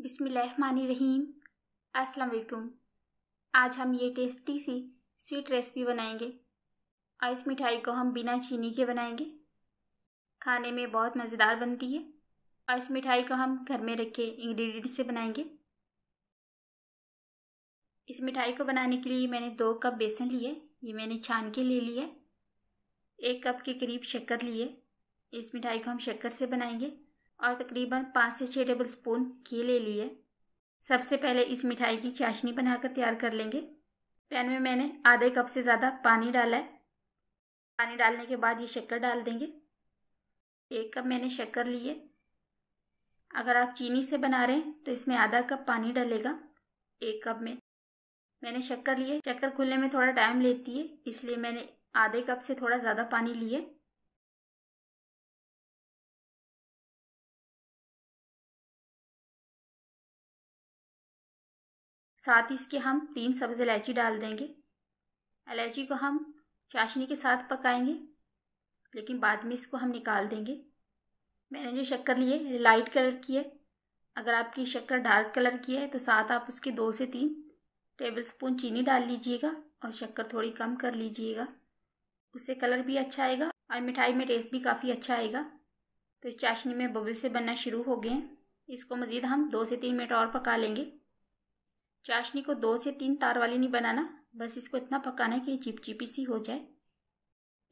बिसमीम अस्सलाम वालेकुम आज हम ये टेस्टी सी स्वीट रेसिपी बनाएंगे और इस मिठाई को हम बिना चीनी के बनाएंगे खाने में बहुत मज़ेदार बनती है और इस मिठाई को हम घर में रखे इंग्रेडिएंट से बनाएंगे इस मिठाई को बनाने के लिए मैंने दो कप बेसन लिए ये मैंने छान के ले लिया एक कप के करीब शक्कर लिए इस मिठाई को हम शक्कर से बनाएंगे और तकरीबन पाँच से छः टेबल स्पून घी ले लिए सबसे पहले इस मिठाई की चाशनी बनाकर तैयार कर लेंगे पैन में मैंने आधे कप से ज़्यादा पानी डाला है पानी डालने के बाद ये शक्कर डाल देंगे एक कप मैंने शक्कर लिए अगर आप चीनी से बना रहे हैं तो इसमें आधा कप पानी डालेगा एक कप में मैंने शक्कर लिए शक्कर खुलने में थोड़ा टाइम लेती है इसलिए मैंने आधे कप से थोड़ा ज़्यादा पानी लिए साथ ही इसके हम तीन सब्ज़ इलायची डाल देंगे इलायची को हम चाशनी के साथ पकाएंगे लेकिन बाद में इसको हम निकाल देंगे मैंने जो शक्कर ली है लाइट कलर की है अगर आपकी शक्कर डार्क कलर की है तो साथ आप उसके दो से तीन टेबल स्पून चीनी डाल लीजिएगा और शक्कर थोड़ी कम कर लीजिएगा उससे कलर भी अच्छा आएगा और मिठाई में टेस्ट भी काफ़ी अच्छा आएगा तो इस चाशनी में बबल से बनना शुरू हो गए हैं इसको मज़ीद हम दो से तीन मिनट और पका लेंगे चाशनी को दो से तीन तार वाली नहीं बनाना बस इसको इतना पकाना है कि ये चिपचिपी सी हो जाए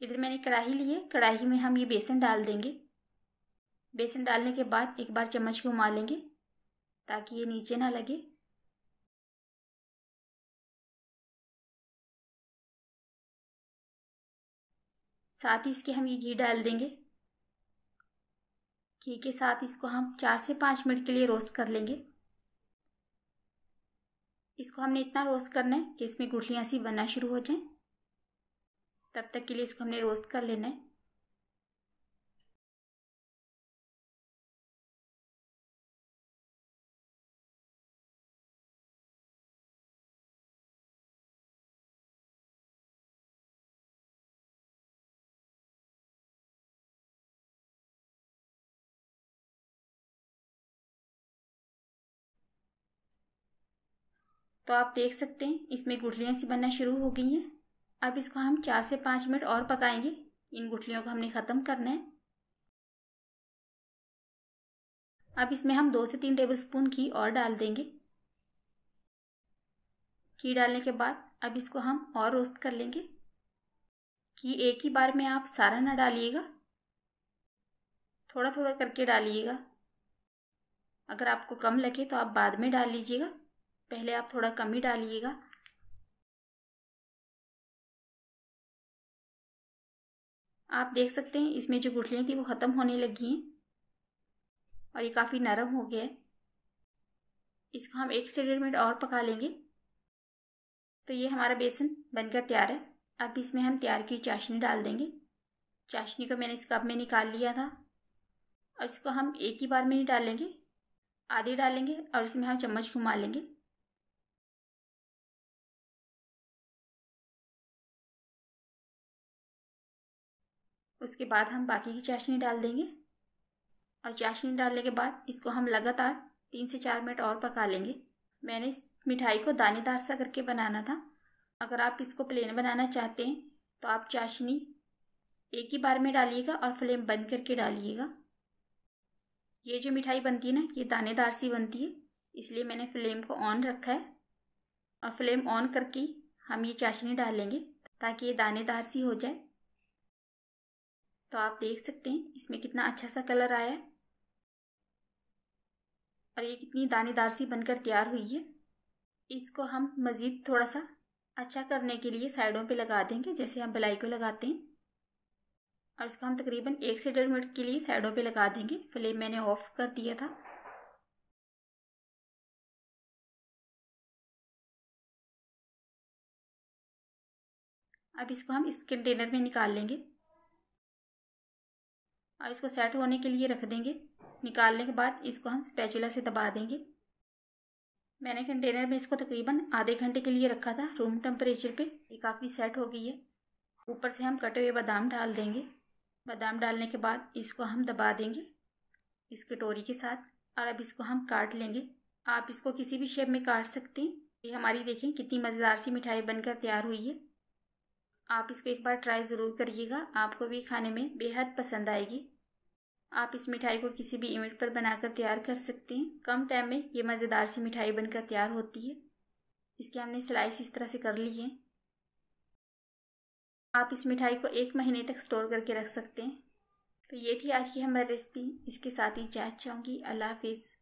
इधर मैंने कढ़ाई ली है कढ़ाई में हम ये बेसन डाल देंगे बेसन डालने के बाद एक बार चम्मच को घुमा लेंगे ताकि ये नीचे ना लगे साथ ही इसके हम ये घी डाल देंगे घी के साथ इसको हम चार से पाँच मिनट के लिए रोस्ट कर लेंगे इसको हमने इतना रोस्ट करना है कि इसमें गुठलियाँ सी बनना शुरू हो जाएं तब तक के लिए इसको हमने रोस्ट कर लेना है तो आप देख सकते हैं इसमें गुठलियाँ सी बनना शुरू हो गई हैं अब इसको हम चार से पाँच मिनट और पकाएंगे इन गुठलियों को हमने ख़त्म करना है अब इसमें हम दो से तीन टेबल स्पून घी और डाल देंगे घी डालने के बाद अब इसको हम और रोस्ट कर लेंगे घी एक ही बार में आप सारा ना डालिएगा थोड़ा थोड़ा करके डालिएगा अगर आपको कम लगे तो आप बाद में डाल लीजिएगा पहले आप थोड़ा कम ही डालिएगा आप देख सकते हैं इसमें जो गुठलियाँ थी वो ख़त्म होने लगी हैं और ये काफ़ी नरम हो गया है इसको हम एक से डेढ़ मिनट और पका लेंगे तो ये हमारा बेसन बनकर तैयार है अब इसमें हम तैयार की चाशनी डाल देंगे चाशनी को मैंने इस कप में निकाल लिया था और इसको हम एक ही बार में नहीं डालेंगे आधी डालेंगे और इसमें हम चम्मच घुमा लेंगे उसके बाद हम बाकी की चाशनी डाल देंगे और चाशनी डालने के बाद इसको हम लगातार तीन से चार मिनट और पका लेंगे मैंने इस मिठाई को दानेदार सा करके बनाना था अगर आप इसको प्लेन बनाना चाहते हैं तो आप चाशनी एक ही बार में डालिएगा और फ्लेम बंद करके डालिएगा ये जो मिठाई बनती है ना ये दानेदार सी बनती है इसलिए मैंने फ्लेम को ऑन रखा है और फ्लेम ऑन करके हम ये चाशनी डालेंगे ताकि ये दानेदार सी हो जाए तो आप देख सकते हैं इसमें कितना अच्छा सा कलर आया है और ये कितनी दानेदार सी बनकर तैयार हुई है इसको हम मज़ीद थोड़ा सा अच्छा करने के लिए साइडों पे लगा देंगे जैसे हम भलाई को लगाते हैं और इसको हम तकरीबन एक से डेढ़ मिनट के लिए साइडों पे लगा देंगे फ्लेम मैंने ऑफ़ कर दिया था अब इसको हम इस कंटेनर में निकाल लेंगे और इसको सेट होने के लिए रख देंगे निकालने के बाद इसको हम स्पैचुला से दबा देंगे मैंने कंटेनर में इसको तकरीबन आधे घंटे के लिए रखा था रूम टेम्परेचर पे ये काफ़ी सेट हो गई है ऊपर से हम कटे हुए बादाम डाल देंगे बादाम डालने के बाद इसको हम दबा देंगे इस कटोरी के साथ और अब इसको हम काट लेंगे आप इसको किसी भी शेप में काट सकते हैं ये हमारी देखें कितनी मज़ेदार सी मिठाई बनकर तैयार हुई है आप इसको एक बार ट्राई ज़रूर करिएगा आपको भी खाने में बेहद पसंद आएगी आप इस मिठाई को किसी भी इवेंट पर बनाकर तैयार कर सकते हैं कम टाइम में ये मज़ेदार सी मिठाई बनकर तैयार होती है इसकी हमने स्लाइस इस तरह से कर ली है आप इस मिठाई को एक महीने तक स्टोर करके रख सकते हैं तो ये थी आज की हमारी रेसिपी इसके साथ ही चाय चाहूँगी अल्लाह हाफिज़